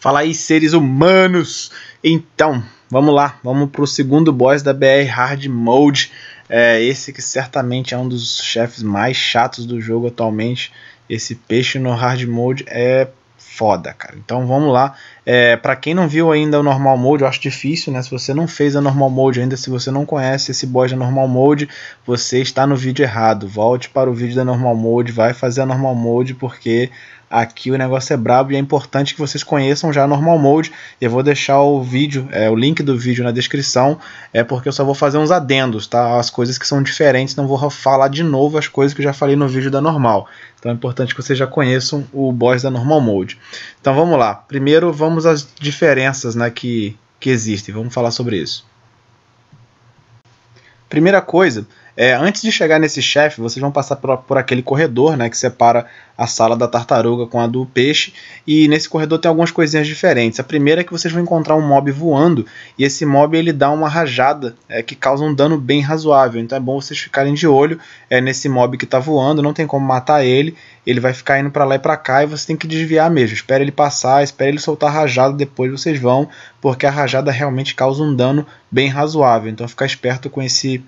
Fala aí, seres humanos! Então, vamos lá, vamos pro segundo boss da BR Hard Mode. É, esse que certamente é um dos chefes mais chatos do jogo atualmente. Esse peixe no Hard Mode é foda, cara. Então vamos lá. É, para quem não viu ainda o Normal Mode, eu acho difícil, né? Se você não fez a Normal Mode ainda, se você não conhece esse boss da Normal Mode, você está no vídeo errado. Volte para o vídeo da Normal Mode, vai fazer a Normal Mode, porque Aqui o negócio é brabo e é importante que vocês conheçam já Normal Mode. Eu vou deixar o vídeo, é, o link do vídeo na descrição, é porque eu só vou fazer uns adendos, tá? As coisas que são diferentes, não vou falar de novo as coisas que eu já falei no vídeo da Normal. Então é importante que vocês já conheçam o boss da Normal Mode. Então vamos lá. Primeiro vamos às diferenças né, que, que existem. Vamos falar sobre isso. Primeira coisa é, antes de chegar nesse chefe, vocês vão passar por, por, aquele corredor, né, que separa a sala da tartaruga com a do peixe, e nesse corredor tem algumas coisinhas diferentes. A primeira é que vocês vão encontrar um mob voando, e esse mob ele dá uma rajada é, que causa um dano bem razoável, então é bom vocês ficarem de olho é, nesse mob que está voando, não tem como matar ele, ele vai ficar indo para lá e para cá, e você tem que desviar mesmo. Espera ele passar, espera ele soltar a rajada, depois vocês vão, porque a rajada realmente causa um dano bem razoável, então fica esperto com esse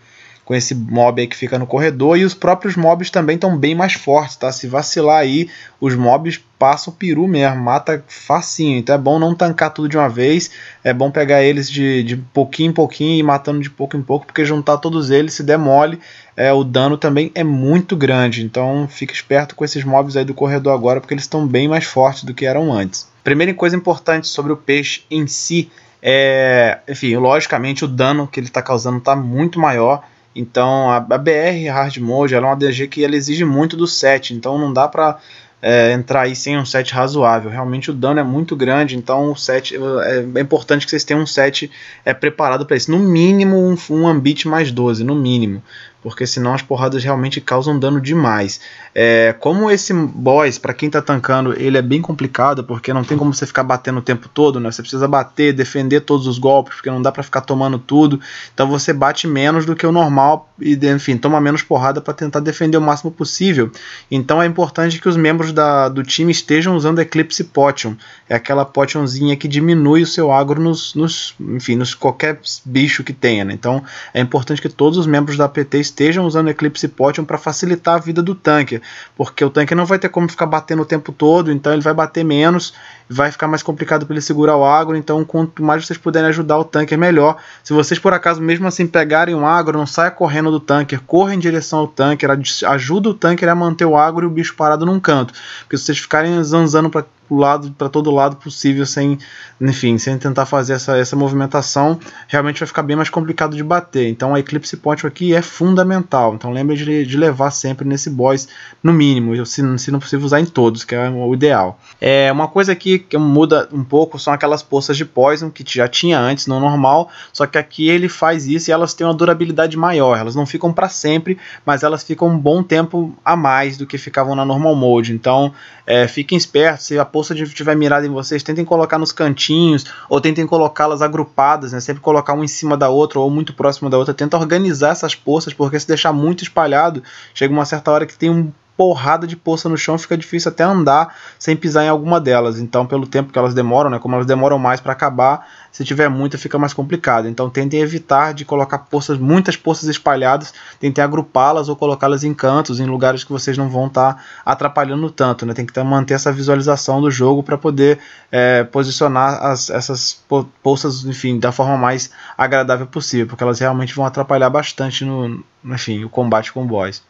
com esse mob aí que fica no corredor. E os próprios mobs também estão bem mais fortes, tá? Se vacilar aí, os mobs passam o peru mesmo, mata facinho. Então é bom não tancar tudo de uma vez, é bom pegar eles de, de pouquinho em pouquinho e matando de pouco em pouco, porque juntar todos eles, se der mole, é, o dano também é muito grande. Então fica esperto com esses mobs aí do corredor agora, porque eles estão bem mais fortes do que eram antes. Primeira coisa importante sobre o peixe em si é, enfim, logicamente o dano que ele está causando está muito maior. Então a, a BR Hard Mode ela é uma DG que ela exige muito do set, então não dá para é, entrar aí sem um set razoável. Realmente o dano é muito grande, então o set é, é importante que vocês tenham um set é, preparado para isso. No mínimo um, um ambit mais 12, no mínimo porque senão as porradas realmente causam dano demais. É, como esse boss, para quem tá tankando, ele é bem complicado, porque não tem como você ficar batendo o tempo todo, né? Você precisa bater, defender todos os golpes, porque não dá para ficar tomando tudo. Então você bate menos do que o normal e, enfim, toma menos porrada para tentar defender o máximo possível. Então é importante que os membros da, do time estejam usando Eclipse Potion. É aquela potionzinha que diminui o seu agro nos, nos enfim, nos qualquer bicho que tenha, né? Então é importante que todos os membros da PT estejam usando Eclipse Potion para facilitar a vida do tanque, porque o tanque não vai ter como ficar batendo o tempo todo, então ele vai bater menos, vai ficar mais complicado para ele segurar o agro, então quanto mais vocês puderem ajudar o tanque é melhor. Se vocês por acaso mesmo assim pegarem um agro, não saia correndo do tanque, corra em direção ao tanque, ajuda o tanque a manter o agro e o bicho parado num canto, porque se vocês ficarem zanzando para lado, para todo lado possível, sem, enfim, sem tentar fazer essa, essa movimentação, realmente vai ficar bem mais complicado de bater. Então a Eclipse Ponte aqui é fundamental. Então lembre de, de levar sempre nesse boss, no mínimo, se, se não possível usar em todos, que é o ideal. É uma coisa aqui que muda um pouco são aquelas poças de poison que já tinha antes no normal, só que aqui ele faz isso e elas têm uma durabilidade maior. Elas não ficam para sempre, mas elas ficam um bom tempo a mais do que ficavam na normal mode. Então é, fiquem espertos se a se estiver mirada em vocês, tentem colocar nos cantinhos, ou tentem colocá-las agrupadas, né? Sempre colocar uma em cima da outra, ou muito próximo da outra. Tenta organizar essas poças porque se deixar muito espalhado, chega uma certa hora que tem um porrada de poça no chão, fica difícil até andar sem pisar em alguma delas. Então, pelo tempo que elas demoram, né, como elas demoram mais para acabar, se tiver muita fica mais complicado. Então, tentem evitar de colocar poças, muitas poças espalhadas, tentem agrupá-las ou colocá-las em cantos, em lugares que vocês não vão estar tá atrapalhando tanto. Né? Tem que tá, manter essa visualização do jogo para poder é, posicionar as, essas poças, enfim, da forma mais agradável possível, porque elas realmente vão atrapalhar bastante no, enfim, o combate com o boss.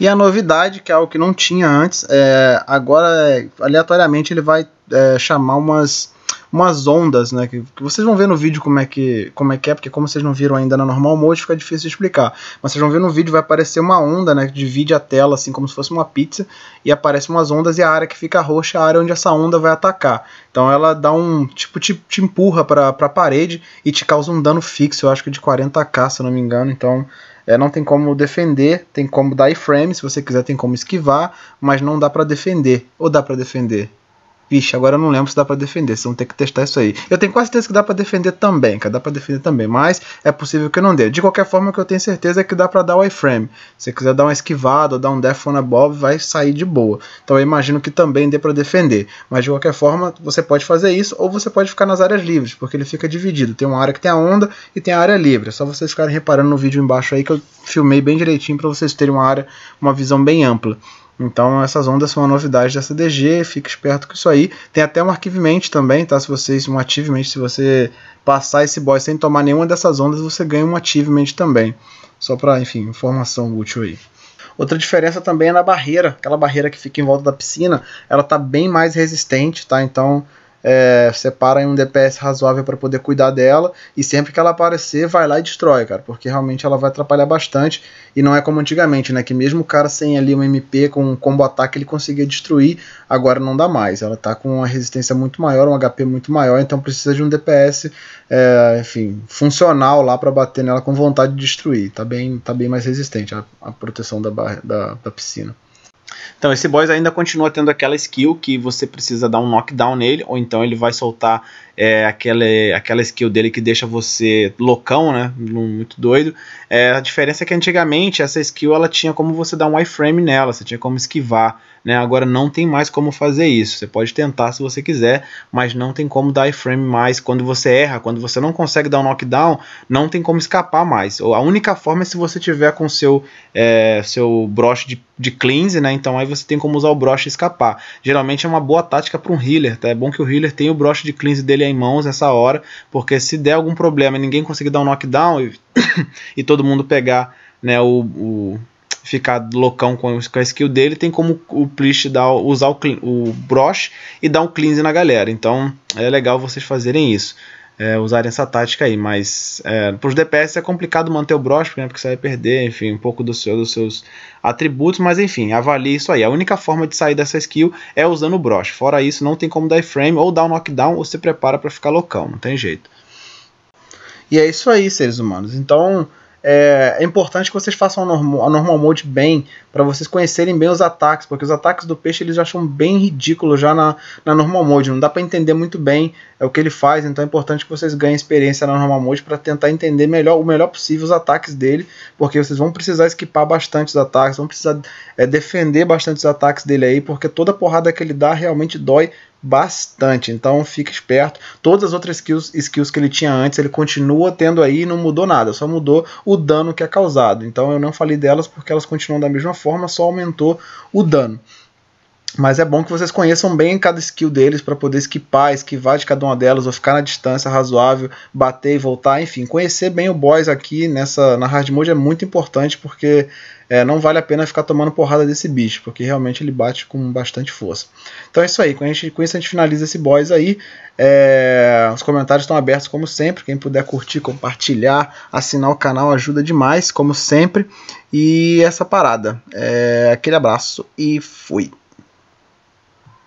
E a novidade, que é algo que não tinha antes, é, agora é, aleatoriamente ele vai é, chamar umas umas ondas, né? Que, que, vocês vão ver no vídeo como é, que, como é que é, porque como vocês não viram ainda na normal mode, fica difícil de explicar. Mas vocês vão ver no vídeo, vai aparecer uma onda, né? Que divide a tela, assim, como se fosse uma pizza, e aparecem umas ondas e a área que fica roxa é a área onde essa onda vai atacar. Então ela dá um, tipo, te, te empurra pra, pra parede e te causa um dano fixo, eu acho que de 40k, se eu não me engano, então... É, não tem como defender, tem como dar iframe, se você quiser tem como esquivar, mas não dá para defender. Ou dá para defender? Vixe, agora eu não lembro se dá para defender, vocês vão ter que testar isso aí. Eu tenho quase certeza que dá para defender também, cara, dá para defender também, mas é possível que não dê. De qualquer forma, o que eu tenho certeza é que dá para dar o iframe. Se você quiser dar uma esquivada ou dar um death on a bob, vai sair de boa. Então eu imagino que também dê para defender, mas de qualquer forma, você pode fazer isso ou você pode ficar nas áreas livres, porque ele fica dividido. Tem uma área que tem a onda e tem a área livre. É só vocês ficarem reparando no vídeo embaixo aí que eu filmei bem direitinho para vocês terem uma área, uma visão bem ampla. Então essas ondas são uma novidade dessa DG, fica esperto com isso aí. Tem até um arquivemente também, tá? Se vocês um ativemente, se você passar esse boss sem tomar nenhuma dessas ondas, você ganha um ativemente também. Só para, enfim, informação útil aí. Outra diferença também é na barreira, aquela barreira que fica em volta da piscina, ela tá bem mais resistente, tá? Então é, separa em um DPS razoável para poder cuidar dela e sempre que ela aparecer, vai lá e destrói, cara, porque realmente ela vai atrapalhar bastante e não é como antigamente, né, que mesmo o cara sem ali um MP com um combo ataque ele conseguia destruir, agora não dá mais. Ela tá com uma resistência muito maior, um HP muito maior, então precisa de um DPS, é, enfim, funcional lá para bater nela com vontade de destruir. Tá bem, tá bem mais resistente a, a proteção da, barra, da, da piscina. Então esse boss ainda continua tendo aquela skill que você precisa dar um knockdown nele, ou então ele vai soltar é aquele, aquela skill dele que deixa você loucão, né? Muito doido. É, a diferença é que antigamente essa skill ela tinha como você dar um iframe nela, você tinha como esquivar, né? Agora não tem mais como fazer isso. Você pode tentar se você quiser, mas não tem como dar iframe mais. Quando você erra, quando você não consegue dar um knockdown, não tem como escapar mais. A única forma é se você tiver com seu é, seu broche de, de cleanse, né? Então aí você tem como usar o broche e escapar. Geralmente é uma boa tática para um healer, tá? É bom que o healer tenha o broche de cleanse dele em mãos nessa hora, porque se der algum problema e ninguém conseguir dar um knockdown e, e todo mundo pegar né, o, o ficar loucão com, com a skill dele, tem como o Plish dar, usar o, o broche e dar um cleanse na galera. Então é legal vocês fazerem isso é, usarem essa tática aí, mas é, para os DPS é complicado manter o Brosh, né, porque você vai perder, enfim, um pouco do seu, dos seus atributos, mas enfim, avalie isso aí. A única forma de sair dessa skill é usando o Brosh. Fora isso, não tem como dar frame ou dar um knockdown ou se prepara para ficar loucão, não tem jeito. E é isso aí, seres humanos. Então, é, é, importante que vocês façam a normal, a normal mode bem, para vocês conhecerem bem os ataques, porque os ataques do peixe eles já são bem ridículos já na, na normal mode, não dá para entender muito bem é, o que ele faz, então é importante que vocês ganhem experiência na normal mode para tentar entender melhor o melhor possível os ataques dele, porque vocês vão precisar esquipar bastante os ataques, vão precisar é, defender bastante os ataques dele aí, porque toda porrada que ele dá realmente dói bastante. Então fique esperto. Todas as outras skills, skills que ele tinha antes, ele continua tendo aí não mudou nada, só mudou o dano que é causado. Então eu não falei delas porque elas continuam da mesma forma, só aumentou o dano. Mas é bom que vocês conheçam bem cada skill deles para poder esquipar, esquivar de cada uma delas, ou ficar na distância razoável, bater e voltar, enfim, conhecer bem o boss aqui nessa na hard mode é muito importante porque é, não vale a pena ficar tomando porrada desse bicho, porque realmente ele bate com bastante força. Então é isso aí, com, gente, com isso a gente finaliza esse boss aí. É, os comentários estão abertos como sempre, quem puder curtir, compartilhar, assinar o canal ajuda demais, como sempre. E essa parada. É, aquele abraço e fui!